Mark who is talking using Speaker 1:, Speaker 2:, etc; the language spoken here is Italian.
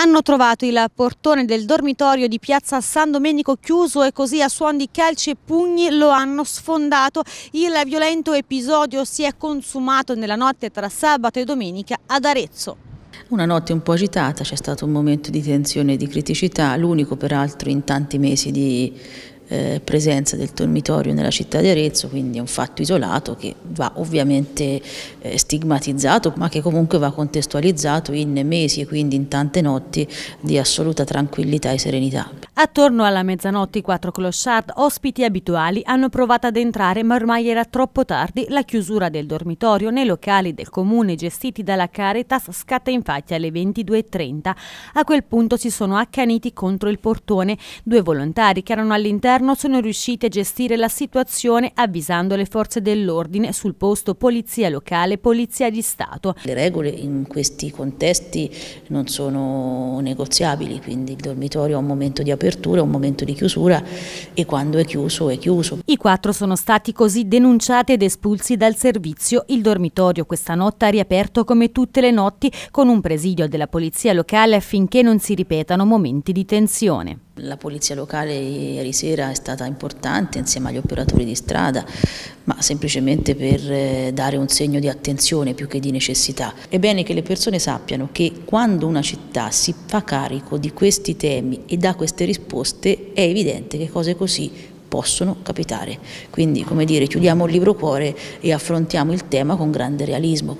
Speaker 1: hanno trovato il portone del dormitorio di piazza San Domenico chiuso e così a suon di calci e pugni lo hanno sfondato. Il violento episodio si è consumato nella notte tra sabato e domenica ad Arezzo.
Speaker 2: Una notte un po' agitata, c'è stato un momento di tensione e di criticità, l'unico peraltro in tanti mesi di eh, presenza del dormitorio nella città di Arezzo, quindi è un fatto isolato che va ovviamente eh, stigmatizzato ma che comunque va contestualizzato in mesi e quindi in tante notti di assoluta tranquillità e serenità.
Speaker 1: Attorno alla mezzanotte i quattro clochard, ospiti abituali, hanno provato ad entrare ma ormai era troppo tardi, la chiusura del dormitorio nei locali del comune gestiti dalla Caritas scatta infatti alle 22.30. A quel punto si sono accaniti contro il portone, due volontari che erano all'interno sono riusciti a gestire la situazione avvisando le forze dell'ordine sul posto polizia locale, polizia di Stato. Le regole in questi contesti
Speaker 2: non sono negoziabili, quindi il dormitorio ha un momento di apertura apertura, un momento di chiusura e quando è chiuso è chiuso.
Speaker 1: I quattro sono stati così denunciati ed espulsi dal servizio. Il dormitorio questa notte ha riaperto come tutte le notti con un presidio della polizia locale affinché non si ripetano momenti di tensione. La polizia locale ieri
Speaker 2: sera è stata importante insieme agli operatori di strada, ma semplicemente per eh, dare un segno di attenzione più che di necessità. È bene che le persone sappiano che quando una città si fa carico di questi temi e dà queste risposte è evidente che cose così possono capitare. Quindi, come dire, chiudiamo il libro cuore e affrontiamo il tema con grande realismo.